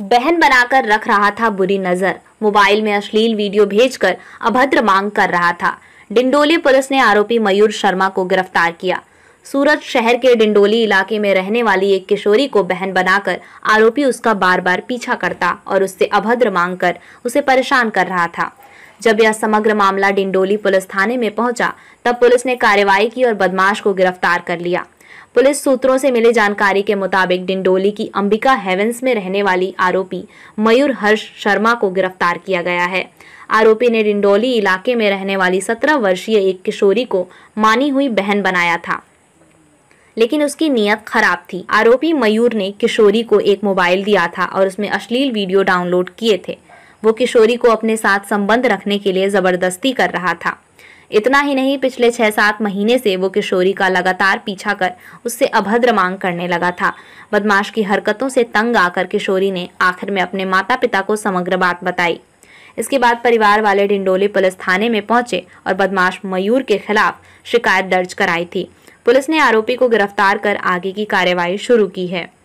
बहन बनाकर रख रहा था बुरी नजर मोबाइल में अश्लील वीडियो भेजकर अभद्र मांग कर रहा था डिंडोली पुलिस ने आरोपी मयूर शर्मा को गिरफ्तार किया सूरत शहर के डिंडोली इलाके में रहने वाली एक किशोरी को बहन बनाकर आरोपी उसका बार बार पीछा करता और उससे अभद्र मांग कर उसे परेशान कर रहा था जब यह समग्र मामला डिंडोली पुलिस थाने में पहुंचा तब पुलिस ने कार्रवाई की और बदमाश को गिरफ्तार कर लिया पुलिस सूत्रों से मिली जानकारी के मुताबिक डिंडोली की अंबिका हेवेंस में रहने वाली आरोपी मयूर हर्ष शर्मा को गिरफ्तार किया गया है आरोपी ने डिंडोली इलाके में रहने वाली सत्रह वर्षीय एक किशोरी को मानी हुई बहन बनाया था लेकिन उसकी नीयत खराब थी आरोपी मयूर ने किशोरी को एक मोबाइल दिया था और उसमें अश्लील वीडियो डाउनलोड किए थे वो किशोरी को अपने साथ संबंध रखने के लिए जबरदस्ती कर रहा था इतना ही नहीं पिछले छह सात महीने से वो किशोरी का लगातार पीछा कर उससे अभद्र मांग करने लगा था बदमाश की हरकतों से तंग आकर किशोरी ने आखिर में अपने माता पिता को समग्र बात बताई इसके बाद परिवार वाले डिंडोली पुलिस थाने में पहुंचे और बदमाश मयूर के खिलाफ शिकायत दर्ज कराई थी पुलिस ने आरोपी को गिरफ्तार कर आगे की कार्यवाही शुरू की है